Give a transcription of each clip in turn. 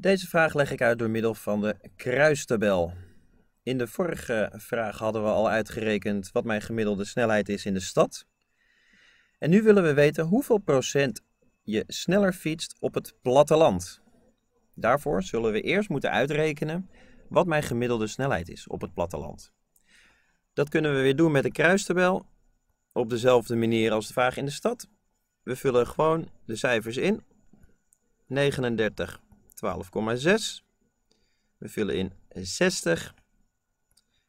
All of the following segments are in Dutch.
Deze vraag leg ik uit door middel van de kruistabel. In de vorige vraag hadden we al uitgerekend wat mijn gemiddelde snelheid is in de stad. En nu willen we weten hoeveel procent je sneller fietst op het platteland. Daarvoor zullen we eerst moeten uitrekenen wat mijn gemiddelde snelheid is op het platteland. Dat kunnen we weer doen met de kruistabel op dezelfde manier als de vraag in de stad. We vullen gewoon de cijfers in. 39 12,6. We vullen in 60.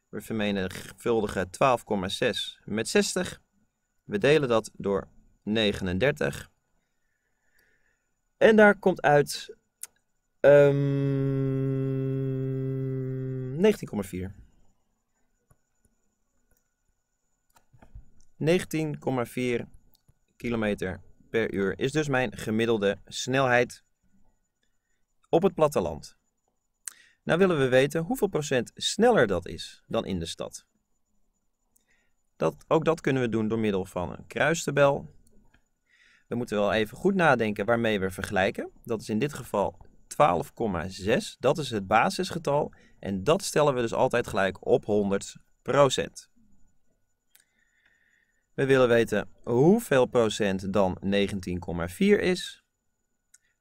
We vermenigvuldigen 12,6 met 60. We delen dat door 39. En daar komt uit 19,4. Ehm, 19,4 kilometer per uur is dus mijn gemiddelde snelheid op het platteland. Nou willen we weten hoeveel procent sneller dat is dan in de stad. Dat, ook dat kunnen we doen door middel van een kruistabel. We moeten wel even goed nadenken waarmee we vergelijken. Dat is in dit geval 12,6. Dat is het basisgetal. En dat stellen we dus altijd gelijk op 100 We willen weten hoeveel procent dan 19,4 is.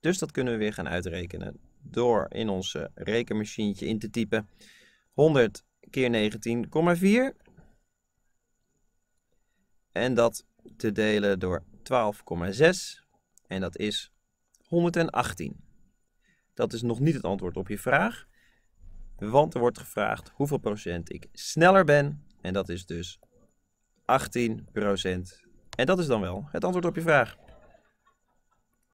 Dus dat kunnen we weer gaan uitrekenen door in onze eh, rekenmachientje in te typen 100 keer 19,4 en dat te delen door 12,6 en dat is 118. Dat is nog niet het antwoord op je vraag, want er wordt gevraagd hoeveel procent ik sneller ben en dat is dus 18 procent. En dat is dan wel het antwoord op je vraag.